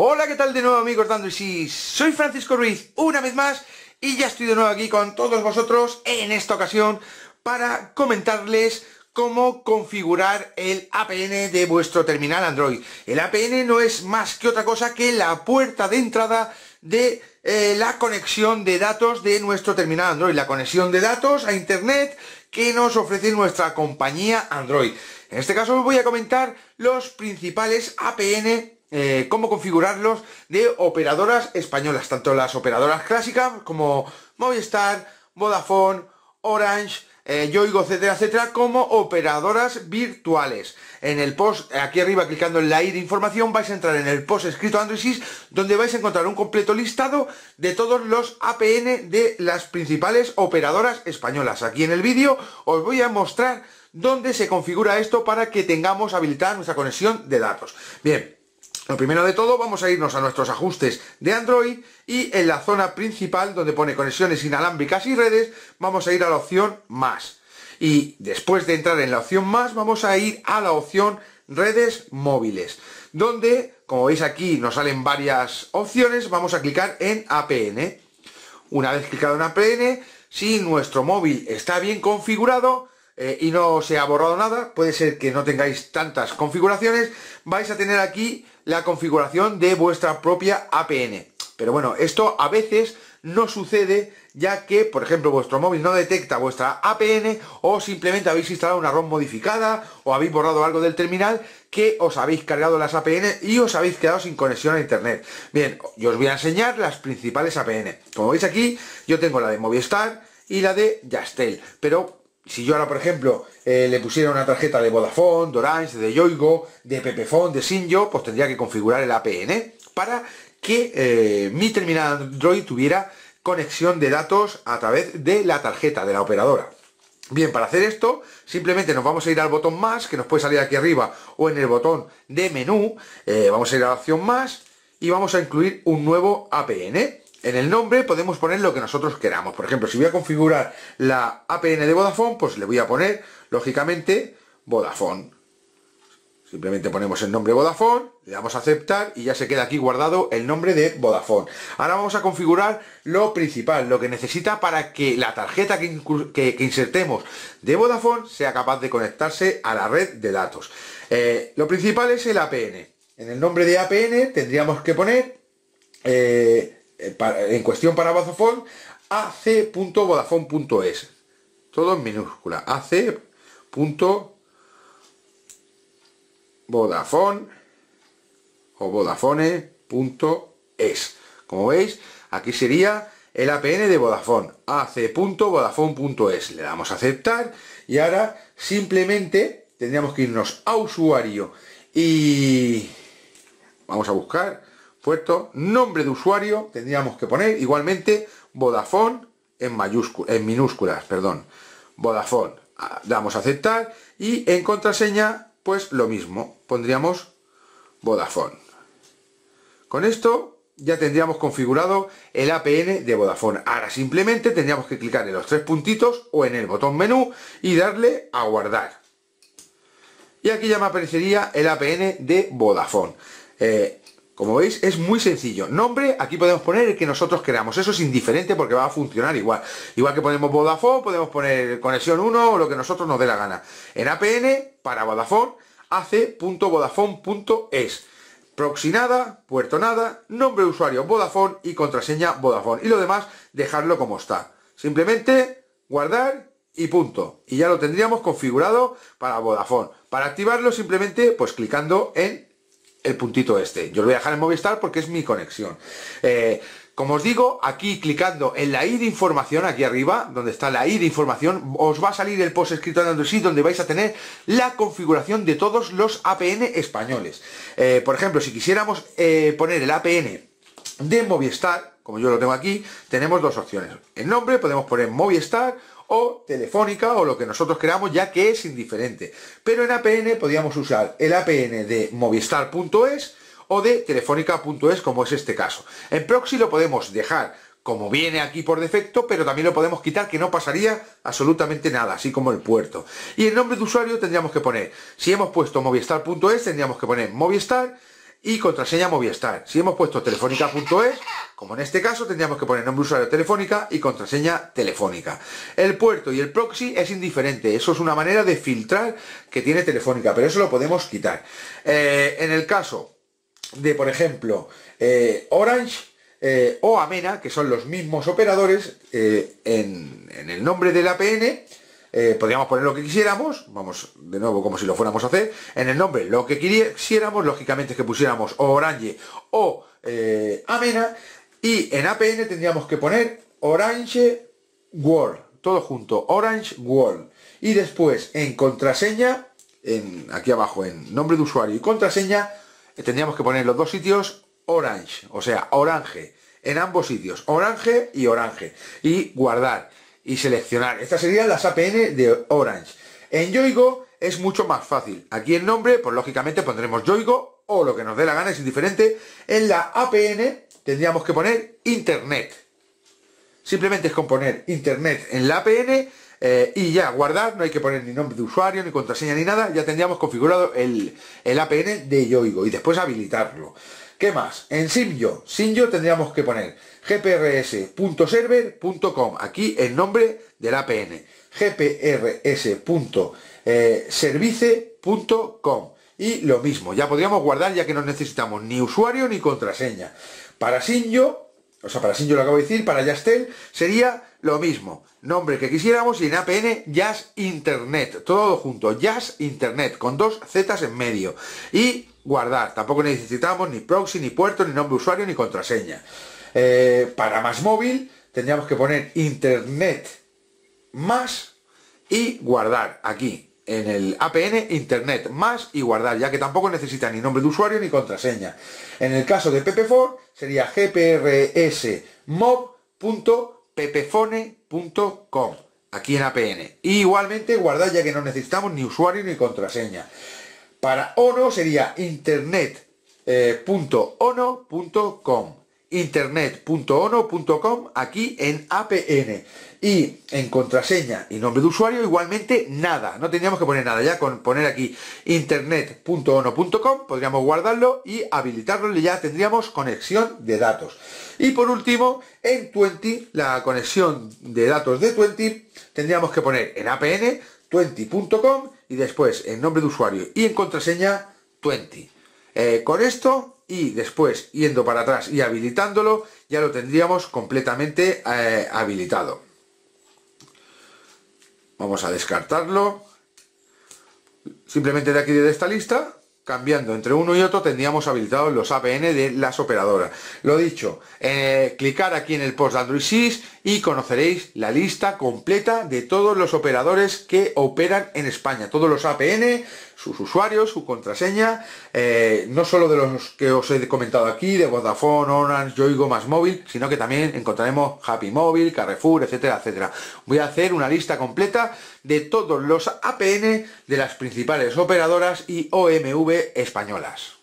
Hola, ¿qué tal de nuevo amigos dando y Soy Francisco Ruiz una vez más y ya estoy de nuevo aquí con todos vosotros en esta ocasión para comentarles cómo configurar el APN de vuestro terminal Android. El APN no es más que otra cosa que la puerta de entrada de eh, la conexión de datos de nuestro terminal Android, la conexión de datos a Internet que nos ofrece nuestra compañía Android. En este caso os voy a comentar los principales APN eh, cómo configurarlos de operadoras españolas, tanto las operadoras clásicas como Movistar, Vodafone, Orange, eh, Yoigo, etcétera, etcétera, como operadoras virtuales. En el post, aquí arriba clicando en la I de información, vais a entrar en el post escrito Android donde vais a encontrar un completo listado de todos los APN de las principales operadoras españolas. Aquí en el vídeo os voy a mostrar dónde se configura esto para que tengamos habilitada nuestra conexión de datos. Bien, lo primero de todo vamos a irnos a nuestros ajustes de Android y en la zona principal donde pone conexiones inalámbricas y redes vamos a ir a la opción más. Y después de entrar en la opción más vamos a ir a la opción redes móviles donde como veis aquí nos salen varias opciones vamos a clicar en APN. Una vez clicado en APN si nuestro móvil está bien configurado eh, y no se ha borrado nada, puede ser que no tengáis tantas configuraciones, vais a tener aquí la configuración de vuestra propia APN. Pero bueno, esto a veces no sucede ya que, por ejemplo, vuestro móvil no detecta vuestra APN o simplemente habéis instalado una ROM modificada o habéis borrado algo del terminal que os habéis cargado las APN y os habéis quedado sin conexión a internet. Bien, yo os voy a enseñar las principales APN. Como veis aquí, yo tengo la de Movistar y la de Yastel, pero si yo ahora, por ejemplo, eh, le pusiera una tarjeta de Vodafone, de Orange, de Yoigo, de Pepefone, de Sinjo, pues tendría que configurar el APN para que eh, mi terminal Android tuviera conexión de datos a través de la tarjeta de la operadora. Bien, para hacer esto, simplemente nos vamos a ir al botón más, que nos puede salir aquí arriba, o en el botón de menú, eh, vamos a ir a la opción más, y vamos a incluir un nuevo APN en el nombre podemos poner lo que nosotros queramos. Por ejemplo, si voy a configurar la APN de Vodafone, pues le voy a poner, lógicamente, Vodafone. Simplemente ponemos el nombre Vodafone, le damos a aceptar y ya se queda aquí guardado el nombre de Vodafone. Ahora vamos a configurar lo principal, lo que necesita para que la tarjeta que, insertemos de Vodafone sea capaz de conectarse a la red de datos. Eh, lo principal es el APN. En el nombre de APN tendríamos que poner... Eh, eh, en cuestión para Vodafone, ac.vodafone.es. Todo en minúscula. vodafone o vodafone.es. Como veis, aquí sería el APN de Vodafone, ac.vodafone.es. Le damos a aceptar y ahora simplemente tendríamos que irnos a usuario y vamos a buscar nombre de usuario tendríamos que poner igualmente Vodafone en mayúsculas, en minúsculas, perdón. Vodafone, ah, damos a aceptar y en contraseña pues lo mismo, pondríamos Vodafone. Con esto ya tendríamos configurado el APN de Vodafone. Ahora simplemente tendríamos que clicar en los tres puntitos o en el botón menú y darle a guardar. Y aquí ya me aparecería el APN de Vodafone. Eh, como veis, es muy sencillo. Nombre, aquí podemos poner el que nosotros queramos. Eso es indiferente porque va a funcionar igual. Igual que ponemos Vodafone, podemos poner conexión 1 o lo que nosotros nos dé la gana. En APN, para Vodafone, ac.vodafone.es. nada, puerto nada, nombre de usuario Vodafone y contraseña Vodafone. Y lo demás, dejarlo como está. Simplemente guardar y punto. Y ya lo tendríamos configurado para Vodafone. Para activarlo simplemente pues clicando en el puntito este. Yo lo voy a dejar en Movistar porque es mi conexión. Eh, como os digo, aquí clicando en la i de información, aquí arriba, donde está la i de información, os va a salir el post escrito en Android donde vais a tener la configuración de todos los APN españoles. Eh, por ejemplo, si quisiéramos eh, poner el APN de Movistar, como yo lo tengo aquí, tenemos dos opciones. El nombre podemos poner Movistar o telefónica o lo que nosotros queramos, ya que es indiferente. Pero en APN podíamos usar el APN de movistar.es o de telefónica.es, como es este caso. En proxy lo podemos dejar como viene aquí por defecto, pero también lo podemos quitar que no pasaría absolutamente nada, así como el puerto. Y el nombre de usuario tendríamos que poner, si hemos puesto movistar.es, tendríamos que poner movistar y contraseña Movistar. Si hemos puesto telefónica.es, como en este caso, tendríamos que poner nombre usuario telefónica y contraseña telefónica. El puerto y el proxy es indiferente, eso es una manera de filtrar que tiene telefónica, pero eso lo podemos quitar. Eh, en el caso de, por ejemplo, eh, Orange, eh, o Amena, que son los mismos operadores en, en, el nombre del APN, eh, podríamos poner lo que quisiéramos, vamos de nuevo como si lo fuéramos a hacer, en el nombre lo que quisiéramos, lógicamente es que pusiéramos Orange o eh, Amena, y en APN tendríamos que poner Orange World, todo junto, Orange World, y después en contraseña, en, aquí abajo en nombre de usuario y contraseña, eh, tendríamos que poner los dos sitios Orange, o sea, Orange, en ambos sitios, Orange y Orange, y guardar y seleccionar. Estas serían las APN de Orange. En Yoigo es mucho más fácil. Aquí el nombre, pues lógicamente pondremos Yoigo o lo que nos dé la gana, es indiferente. En la APN tendríamos que poner Internet. Simplemente es componer Internet en la APN eh, y ya, guardar, no hay que poner ni nombre de usuario, ni contraseña, ni nada. Ya tendríamos configurado el, el APN de Yoigo y después habilitarlo. ¿Qué más? En Simyo, Simyo tendríamos que poner gprs.server.com, aquí el nombre del APN, gprs.service.com. Eh, y lo mismo, ya podríamos guardar ya que no necesitamos ni usuario ni contraseña. Para Simyo, o sea, para Sinjo lo acabo de decir, para Yastel sería lo mismo. Nombre que quisiéramos y en APN Jazz Internet. Todo junto, Jazz Internet, con dos zetas en medio. Y guardar. Tampoco necesitamos ni proxy, ni puerto, ni nombre de usuario, ni contraseña. Eh, para más móvil tendríamos que poner internet más y guardar aquí. En el APN, internet más y guardar, ya que tampoco necesita ni nombre de usuario ni contraseña. En el caso de pp sería gprsmob.ppfone.com aquí en APN. igualmente guardar ya que no necesitamos ni usuario ni contraseña. Para ONO sería internet.ono.com. Eh, internet.ono.com aquí en APN. Y en contraseña y nombre de usuario igualmente nada. No tendríamos que poner nada. Ya con poner aquí internet.ono.com podríamos guardarlo y habilitarlo y ya tendríamos conexión de datos. Y por último, en 20, la conexión de datos de 20, tendríamos que poner en apn20.com y después en nombre de usuario y en contraseña 20. Eh, con esto y después yendo para atrás y habilitándolo, ya lo tendríamos completamente eh, habilitado. Vamos a descartarlo. Simplemente de aquí de esta lista cambiando entre uno y otro tendríamos habilitados los APN de las operadoras. Lo dicho, eh, clicar aquí en el post de Android 6 y conoceréis la lista completa de todos los operadores que operan en España. Todos los APN, sus usuarios, su contraseña, eh, no solo de los que os he comentado aquí, de Vodafone, Orange, Yoigo, más móvil, sino que también encontraremos Happy Mobile, Carrefour, etcétera, etcétera. Voy a hacer una lista completa de todos los APN de las principales operadoras y OMV españolas